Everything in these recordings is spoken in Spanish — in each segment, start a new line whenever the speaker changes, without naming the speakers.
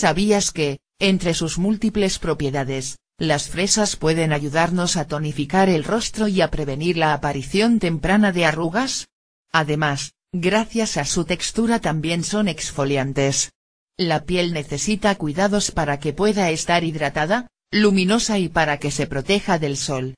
¿Sabías que, entre sus múltiples propiedades, las fresas pueden ayudarnos a tonificar el rostro y a prevenir la aparición temprana de arrugas? Además, gracias a su textura también son exfoliantes. La piel necesita cuidados para que pueda estar hidratada, luminosa y para que se proteja del sol.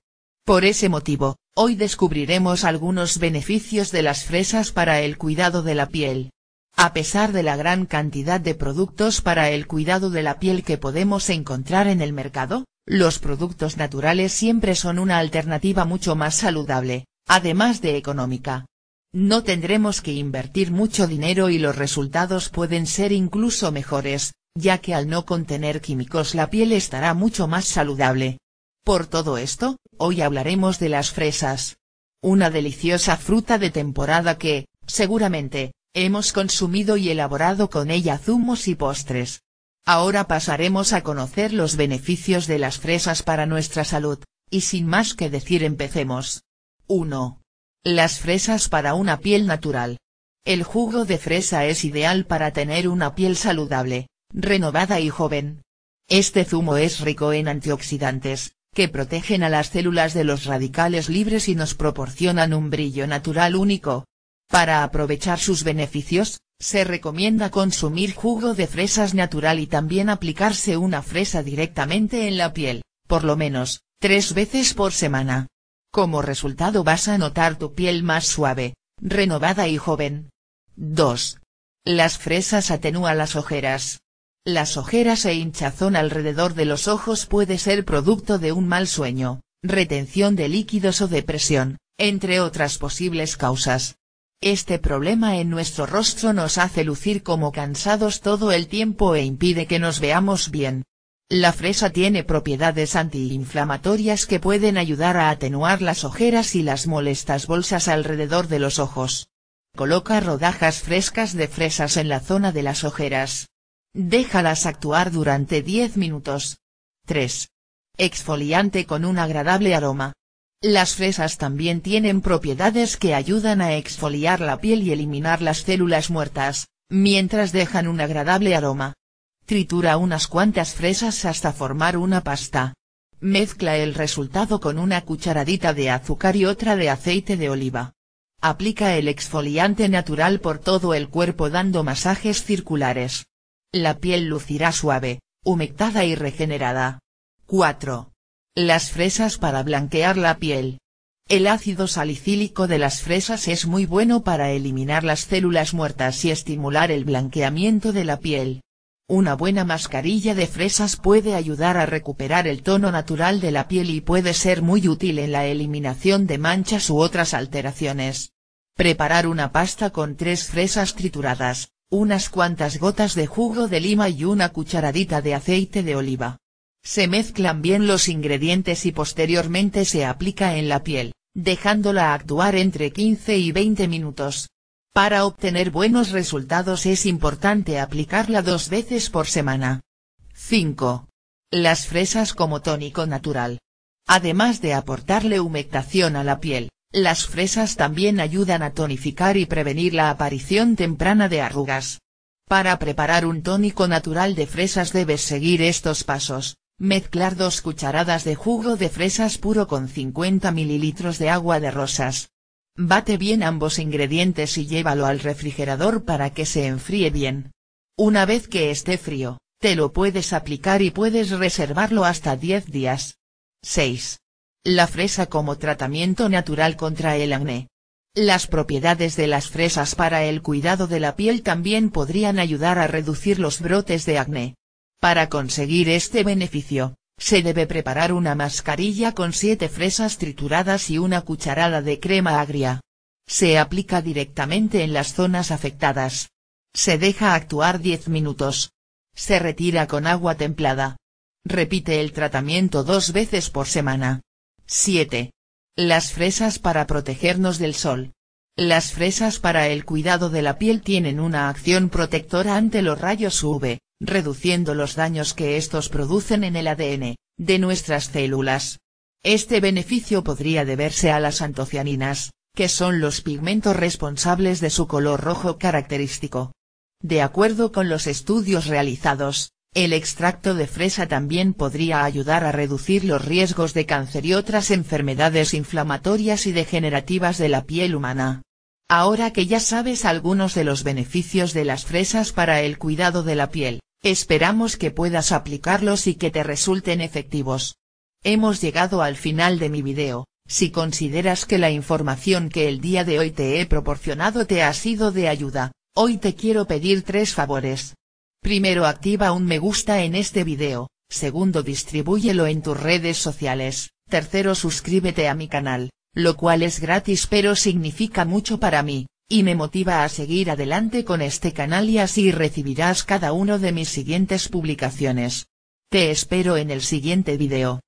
Por ese motivo, hoy descubriremos algunos beneficios de las fresas para el cuidado de la piel. A pesar de la gran cantidad de productos para el cuidado de la piel que podemos encontrar en el mercado, los productos naturales siempre son una alternativa mucho más saludable, además de económica. No tendremos que invertir mucho dinero y los resultados pueden ser incluso mejores, ya que al no contener químicos la piel estará mucho más saludable. Por todo esto, hoy hablaremos de las fresas. Una deliciosa fruta de temporada que, seguramente, Hemos consumido y elaborado con ella zumos y postres. Ahora pasaremos a conocer los beneficios de las fresas para nuestra salud, y sin más que decir empecemos. 1. Las fresas para una piel natural. El jugo de fresa es ideal para tener una piel saludable, renovada y joven. Este zumo es rico en antioxidantes, que protegen a las células de los radicales libres y nos proporcionan un brillo natural único, para aprovechar sus beneficios, se recomienda consumir jugo de fresas natural y también aplicarse una fresa directamente en la piel, por lo menos, tres veces por semana. Como resultado vas a notar tu piel más suave, renovada y joven. 2. Las fresas atenúa las ojeras. Las ojeras e hinchazón alrededor de los ojos puede ser producto de un mal sueño, retención de líquidos o depresión, entre otras posibles causas. Este problema en nuestro rostro nos hace lucir como cansados todo el tiempo e impide que nos veamos bien. La fresa tiene propiedades antiinflamatorias que pueden ayudar a atenuar las ojeras y las molestas bolsas alrededor de los ojos. Coloca rodajas frescas de fresas en la zona de las ojeras. Déjalas actuar durante 10 minutos. 3. Exfoliante con un agradable aroma. Las fresas también tienen propiedades que ayudan a exfoliar la piel y eliminar las células muertas, mientras dejan un agradable aroma. Tritura unas cuantas fresas hasta formar una pasta. Mezcla el resultado con una cucharadita de azúcar y otra de aceite de oliva. Aplica el exfoliante natural por todo el cuerpo dando masajes circulares. La piel lucirá suave, humectada y regenerada. 4. Las fresas para blanquear la piel. El ácido salicílico de las fresas es muy bueno para eliminar las células muertas y estimular el blanqueamiento de la piel. Una buena mascarilla de fresas puede ayudar a recuperar el tono natural de la piel y puede ser muy útil en la eliminación de manchas u otras alteraciones. Preparar una pasta con tres fresas trituradas, unas cuantas gotas de jugo de lima y una cucharadita de aceite de oliva. Se mezclan bien los ingredientes y posteriormente se aplica en la piel, dejándola actuar entre 15 y 20 minutos. Para obtener buenos resultados es importante aplicarla dos veces por semana. 5. Las fresas como tónico natural. Además de aportarle humectación a la piel, las fresas también ayudan a tonificar y prevenir la aparición temprana de arrugas. Para preparar un tónico natural de fresas debes seguir estos pasos. Mezclar dos cucharadas de jugo de fresas puro con 50 mililitros de agua de rosas. Bate bien ambos ingredientes y llévalo al refrigerador para que se enfríe bien. Una vez que esté frío, te lo puedes aplicar y puedes reservarlo hasta 10 días. 6. La fresa como tratamiento natural contra el acné. Las propiedades de las fresas para el cuidado de la piel también podrían ayudar a reducir los brotes de acné. Para conseguir este beneficio, se debe preparar una mascarilla con siete fresas trituradas y una cucharada de crema agria. Se aplica directamente en las zonas afectadas. Se deja actuar 10 minutos. Se retira con agua templada. Repite el tratamiento dos veces por semana. 7. Las fresas para protegernos del sol. Las fresas para el cuidado de la piel tienen una acción protectora ante los rayos UV, reduciendo los daños que estos producen en el ADN, de nuestras células. Este beneficio podría deberse a las antocianinas, que son los pigmentos responsables de su color rojo característico. De acuerdo con los estudios realizados, el extracto de fresa también podría ayudar a reducir los riesgos de cáncer y otras enfermedades inflamatorias y degenerativas de la piel humana. Ahora que ya sabes algunos de los beneficios de las fresas para el cuidado de la piel, Esperamos que puedas aplicarlos y que te resulten efectivos. Hemos llegado al final de mi video, si consideras que la información que el día de hoy te he proporcionado te ha sido de ayuda, hoy te quiero pedir tres favores. Primero activa un me gusta en este video, segundo distribúyelo en tus redes sociales, tercero suscríbete a mi canal, lo cual es gratis pero significa mucho para mí y me motiva a seguir adelante con este canal y así recibirás cada uno de mis siguientes publicaciones. Te espero en el siguiente video.